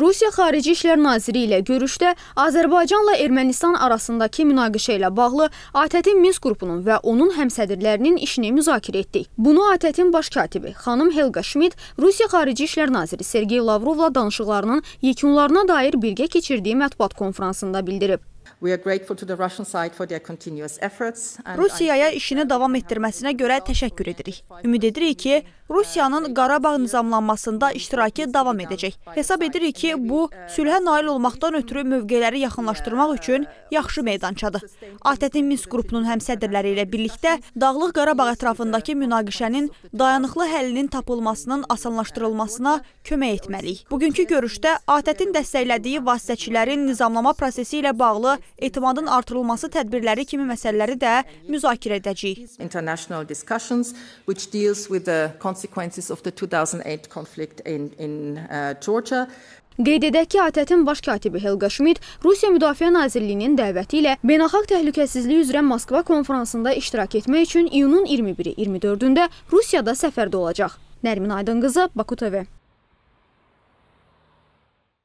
Rusiya Xarici İşlər Naziri ilə görüşdə Azərbaycanla Ermənistan arasındakı münaqişə ilə bağlı ATƏT-in Minsk qrupunun və onun həmsədirlərinin işini müzakirə etdik. Bunu ATƏT-in baş katibi xanım Helga Schmidt Rusiya Xarici İşlər Naziri Sergey Lavrovla danışıqlarının yekunlarına dair birgə keçirdiyi mətbuat konfransında bildirib. Rusiyaya işini davam etdirməsinə görə təşəkkür edirik. Ümid edirik ki, Rusiyanın Qarabağ nizamlanmasında iştirakı davam edəcək. Hesab edirik ki, bu sülhə nail olmaqdan ötürü mövqeləri yaxınlaşdırmaq üçün yaxşı meydançadır. ATƏT-in Minsk qrupunun həmsədrləri ilə birlikdə Dağlıq Qarabağ ətrafındakı münaqişənin dayanıqlı həllinin tapılmasının asanlaşdırılmasına kömək etməliyik. Bugünkü görüşdə ATƏT-in dəstəklədiyi vasitəçilərin nizamlama prosesi ilə bağlı etimadın artırılması tədbirləri kimi məsələləri də müzakirə edəcəyik. International discussions which deals with the consequences of the 2008 conflict in, in uh, Georgia. Qeyd edək ki, ATƏT-in baş katibi Helga Schmidt Rusiya Müdafiə Nazirliyinin dəvəti ilə Beynəlxalq Təhlükəsizlik üzrə Moskva konfransında iştirak etmək üçün iyunun 21-i 24-də Rusiyada səfərdə olacaq. Nərmin Aydınqızı, Baku TV.